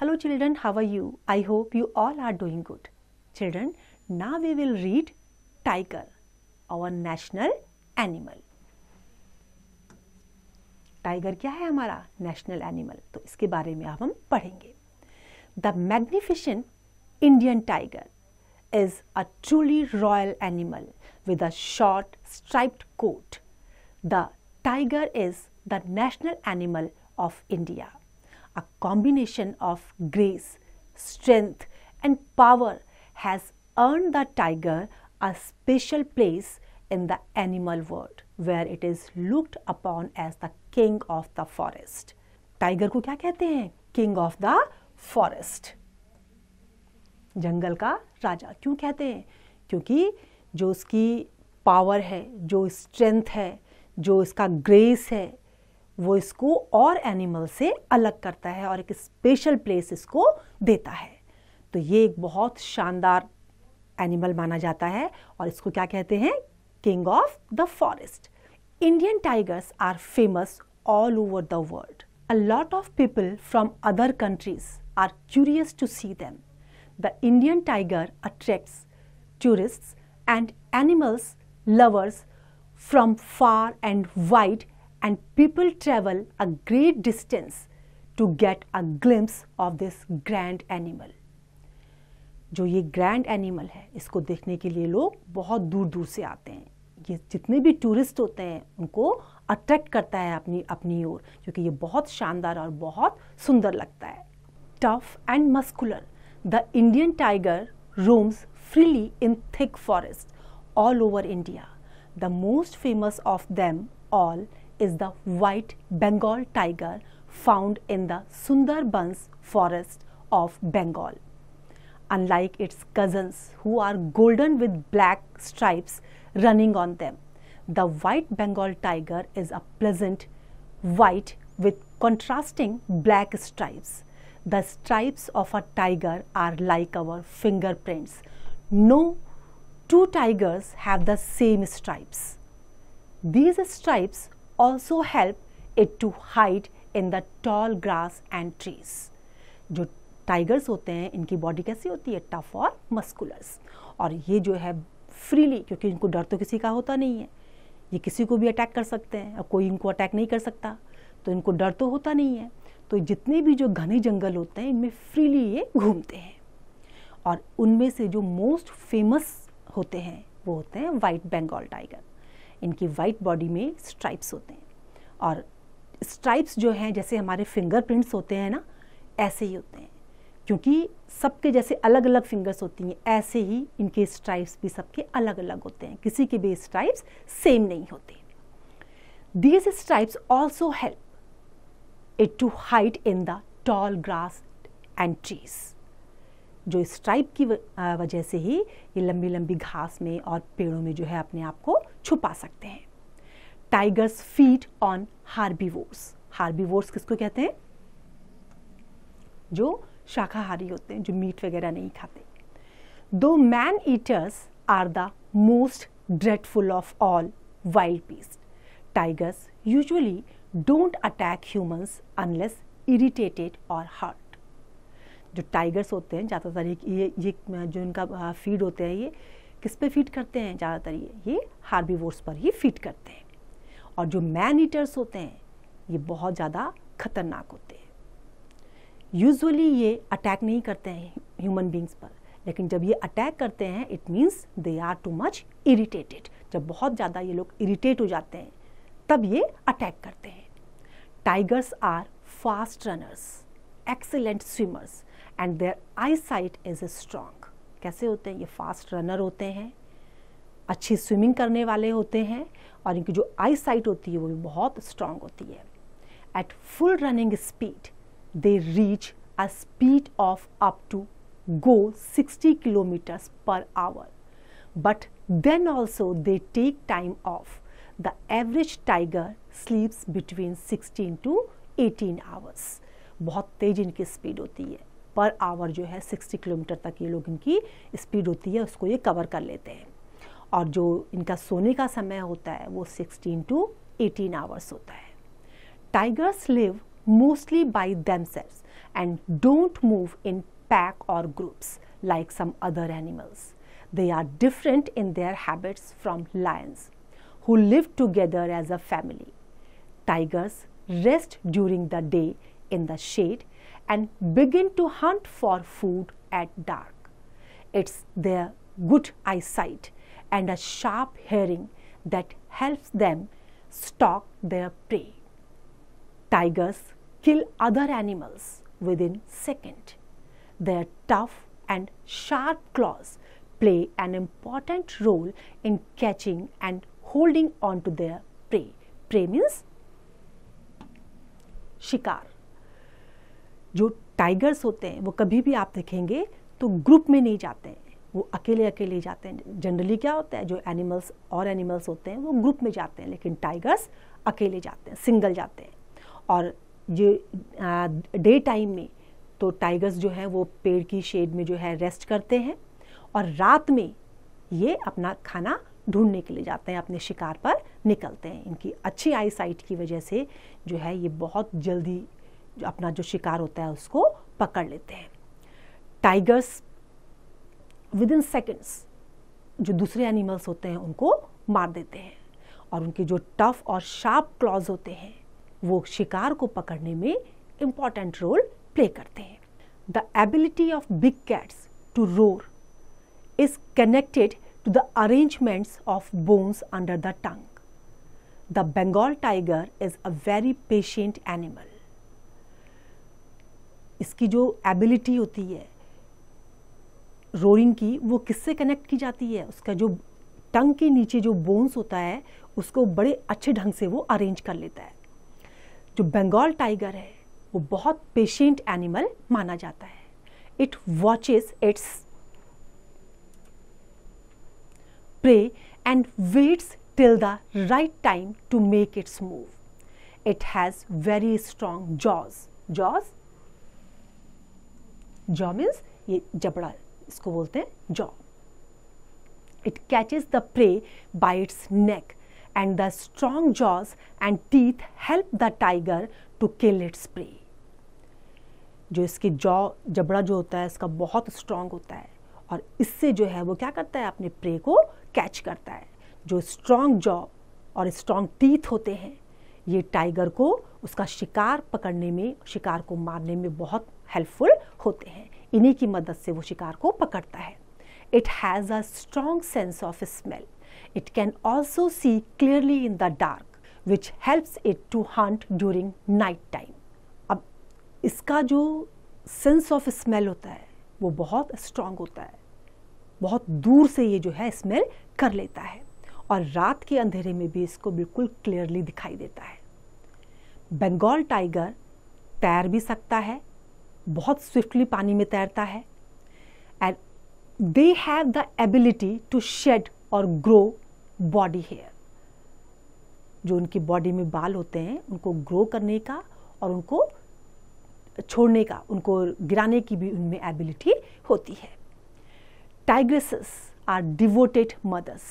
Hello children how are you? I hope you all are doing good. Children, now we will read tiger, our national animal. Tiger क्या है हमारा national animal तो इसके बारे में आप हम पढ़ेंगे the magnificent Indian tiger is a truly royal animal with a short striped coat the tiger is the national animal of India a combination of grace, strength, and power has earned the tiger a special place in the animal world where it is looked upon as the king of the forest. टाइगर को क्या कहते हैं king of the forest जंगल का राजा क्यों कहते हैं क्योंकि जो उसकी पावर है जो स्ट्रेंथ है जो इसका ग्रेस है वो इसको और एनिमल से अलग करता है और एक स्पेशल प्लेस इसको देता है तो ये एक बहुत शानदार एनिमल माना जाता है और इसको क्या कहते हैं king of the forest Indian tigers are famous all over the world a lot of people from other countries are curious to see them the Indian tiger attracts tourist and animals lovers from far and wide and people travel a great distance to get a glimpse of this grand animal. जो ये grand animal है इसको देखने के लिए लोग बहुत दूर दूर से आते हैं ये जितने भी टूरिस्ट होते हैं उनको अट्रैक्ट करता है अपनी अपनी ओर क्योंकि ये बहुत शानदार और बहुत सुंदर लगता है tough and muscular the Indian tiger roams freely in thick forests all over India. The most famous of them all is the white Bengal tiger found in the Sundarbans forest of Bengal. Unlike its cousins who are golden with black stripes running on them, the white Bengal tiger is a pleasant white with contrasting black stripes. The stripes of a tiger are like our fingerprints. No two tigers have the same stripes. These stripes also help it to hide in the tall grass and trees. जो tigers होते हैं इनकी body कैसी होती है tough और मस्कुलर्स और ये जो है फ्रीली क्योंकि इनको डर तो किसी का होता नहीं है ये किसी को भी अटैक कर सकते हैं और कोई इनको अटैक नहीं कर सकता तो इनको डर तो होता नहीं है तो जितने भी जो घने जंगल होते हैं इनमें फ्रीली ये घूमते हैं और उनमें से जो मोस्ट फेमस होते हैं वो होते हैं वाइट बंगाल टाइगर इनकी वाइट बॉडी में स्ट्राइप्स होते हैं और स्ट्राइप्स जो हैं जैसे हमारे फिंगरप्रिंट्स होते हैं ना ऐसे ही होते हैं क्योंकि सबके जैसे अलग अलग फिंगर्स होती हैं ऐसे ही इनके स्ट्राइप्स भी सबके अलग अलग होते हैं किसी के भी स्ट्राइप्स सेम नहीं होते these stripes also help it to hide in the tall grass and trees जो स्ट्राइप की वजह से ही ये लंबी लंबी घास में और पेड़ों में जो है अपने आप को छुपा सकते हैं tigers feed on herbivores herbivores किसको कहते हैं जो शाकाहारी होते हैं जो मीट वगैरह नहीं खाते दो man eaters are the most dreadful of all wild beasts. Tigers usually don't attack humans unless irritated और हार्ट जो टाइगर्स होते हैं ज़्यादातर ये ये जो इनका फीड होते हैं ये किस पे फीड करते हैं ज़्यादातर ये ये हार्बीवोर्स पर ही फीड करते हैं और जो मैन ईटर्स होते हैं ये बहुत ज़्यादा खतरनाक होते हैं यूजुअली ये अटैक नहीं करते हैं ह्यूमन बींग्स पर लेकिन जब ये अटैक करते हैं it means they are too much irritated जब बहुत ज़्यादा ये लोग इरीटेट हो जाते हैं तब ये अटैक करते हैं tigers are fast runners excellent swimmers and their eyesight is strong कैसे होते हैं ये फास्ट रनर होते हैं अच्छी स्विमिंग करने वाले होते हैं और इनकी जो आई साइट होती है वो भी बहुत स्ट्रांग होती है at full running speed they reach a speed of up to go 60 kilometres per hour but then also they take time off the average tiger sleeps between 16 to 18 hours बहुत तेज इनकी स्पीड होती है per hour जो है sixty kilometre तक ये लोग इनकी स्पीड होती है उसको ये कवर कर लेते हैं और जो इनका सोने का समय होता है वो सिक्सटीन टू एटीन आवर्स होता है tigers live mostly by them and don't move in pack और groups like some other animals they are different in their habits from lions who live together as a family tigers rest during the day in the shade and begin to hunt for food at dark. It's their good eyesight and a sharp hearing that helps them stalk their prey. Tigers kill other animals within seconds. Their tough and sharp claws play an important role in catching and holding on to their prey. Prey means shikar. जो tigers होते हैं वो कभी भी आप देखेंगे तो group में नहीं जाते हैं वो अकेले अकेले जाते हैं जनरली क्या होता है जो एनिमल्स और एनिमल्स होते हैं वो ग्रुप में जाते हैं लेकिन टाइगर्स अकेले जाते हैं सिंगल जाते हैं और जो डे टाइम में तो टाइगर्स जो हैं वो पेड़ की शेड में जो है रेस्ट करते हैं और रात में ये अपना खाना ढूंढने के लिए जाते हैं अपने शिकार पर निकलते हैं इनकी अच्छी आई साइट की वजह से जो है ये बहुत जल्दी अपना जो शिकार होता है उसको पकड़ लेते हैं टाइगर्स विद इन सेकेंड्स जो दूसरे एनिमल्स होते हैं उनको मार देते हैं और उनके जो टफ और शार्प क्लॉज होते हैं वो शिकार को पकड़ने में इम्पॉर्टेंट रोल प्ले करते हैं the ability of big cats to roar is connected to the arrangements of bones under the tongue the Bengal tiger is a very patient animal इसकी जो एबिलिटी होती है रोरिंग की वो किससे कनेक्ट की जाती है उसका जो टंग के नीचे जो बोन्स होता है उसको बड़े अच्छे ढंग से वो अरेंज कर लेता है जो बंगाल टाइगर है वो बहुत पेशेंट एनिमल माना जाता है it watches its prey and waits till the right time to make its move it has very strong jaws jaws jaw means ये जबड़ा इसको बोलते हैं jaw it catches the prey by its neck and the strong jaws and teeth help the tiger to kill its prey जो इसके jaw जबड़ा जो होता है इसका बहुत स्ट्रांग होता है और इससे जो है वो क्या करता है अपने प्रे को कैच करता है जो स्ट्रांग जॉ और स्ट्रांग टीथ होते हैं ये टाइगर को उसका शिकार पकड़ने में शिकार को मारने में बहुत हेल्पफुल होते हैं इन्हीं की मदद से वो शिकार को पकड़ता है it has a strong sense of smell it can also see clearly in the dark which helps it to hunt during night time अब इसका जो सेंस ऑफ स्मेल होता है वो बहुत स्ट्रांग होता है बहुत दूर से ये जो है स्मेल कर लेता है और रात के अंधेरे में भी इसको बिल्कुल क्लियरली दिखाई देता है बंगाल टाइगर तैर भी सकता है बहुत स्विफ्टली पानी में तैरता है and they have the ability to shed और ग्रो बॉडी हेयर जो उनकी बॉडी में बाल होते हैं उनको ग्रो करने का और उनको छोड़ने का उनको गिराने की भी उनमें एबिलिटी होती है tigresses are devoted mothers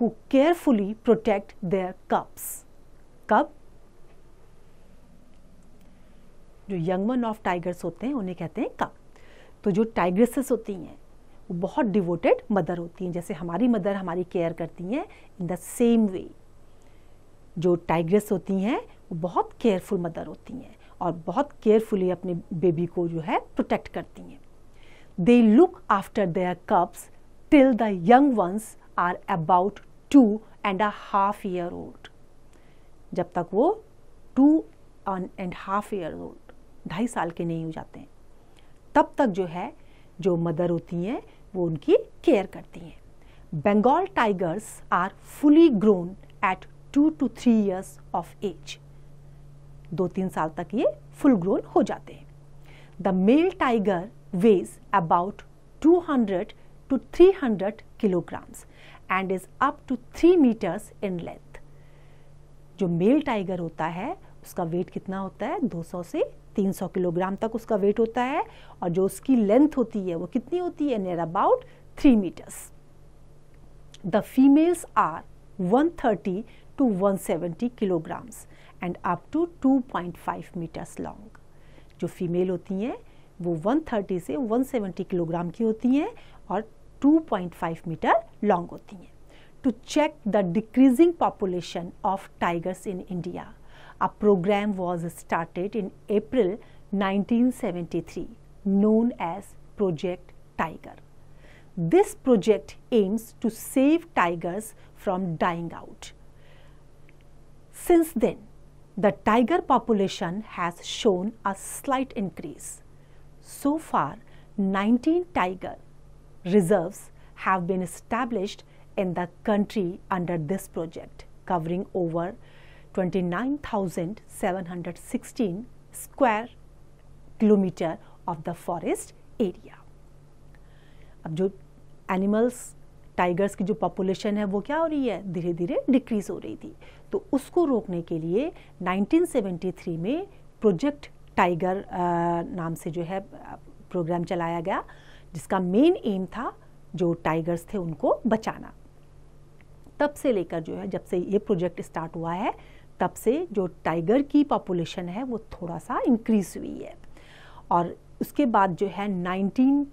who carefully protect their cubs cub जो यंग ऑफ टाइगर्स होते हैं उन्हें कहते हैं कप तो जो टाइग्रेसेस होती हैं वो बहुत डिवोटेड मदर होती हैं जैसे हमारी मदर हमारी केयर करती हैं इन द सेम वे जो टाइग्रेस होती हैं वो बहुत केयरफुल मदर होती हैं और बहुत केयरफुली अपने बेबी को जो है प्रोटेक्ट करती हैं they look after their cubs till the young ones are about two and a half year old जब तक वो two and half year old ढाई साल के नहीं हो जाते हैं तब तक जो है जो मदर होती हैं वो उनकी केयर करती हैं Bengal tigers are fully grown at two two three years of age दो तीन साल तक ये फुल ग्रोन हो जाते हैं the male tiger weighs about 200 to 300 kilograms and is up to three metres in length जो मेल टाइगर होता है उसका वेट कितना होता है 200 से 300 किलोग्राम तक उसका वेट होता है और जो उसकी लेंथ होती है वो कितनी होती है near about three metres the females are 130 kilograms 170 up to two point 2.5 metres long जो फीमेल होती हैं वो 130 से 170 किलोग्राम की होती हैं और 2.5 मीटर लॉन्ग होती हैं to check the decreasing population of tigers in India A program was started in April 1973 known as Project Tiger. This project aims to save tigers from dying out. Since then, the tiger population has shown a slight increase. So far, 19 tiger reserves have been established in the country under this project, covering over 29,716 square kilometer of the forest area. अब जो animals tigers की जो population है वो क्या हो रही है धीरे धीरे डिक्रीज हो रही थी तो उसको रोकने के लिए 1973 में प्रोजेक्ट टाइगर नाम से जो है प्रोग्राम चलाया गया जिसका मेन एम था जो टाइगर्स थे उनको बचाना तब से लेकर जो है जब से ये प्रोजेक्ट स्टार्ट हुआ है तब से जो टाइगर की पॉपुलेशन है वो थोड़ा सा इंक्रीज हुई है और उसके बाद जो है 19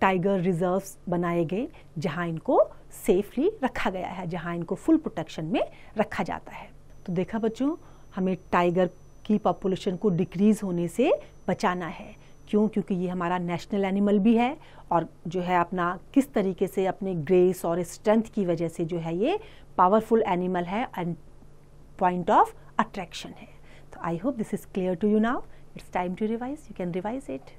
टाइगर रिजर्व्स बनाए गए जहाँ इनको सेफली रखा गया है जहाँ इनको फुल प्रोटेक्शन में रखा जाता है तो देखा बच्चों हमें टाइगर की पॉपुलेशन को डिक्रीज़ होने से बचाना है क्यों क्योंकि ये हमारा नेशनल एनिमल भी है और जो है अपना किस तरीके से अपने ग्रेस और स्ट्रेंथ की वजह से जो है ये पावरफुल एनिमल है एंड पॉइंट ऑफ अट्रैक्शन है तो I hope this is clear to you now it's time to revise you can revise it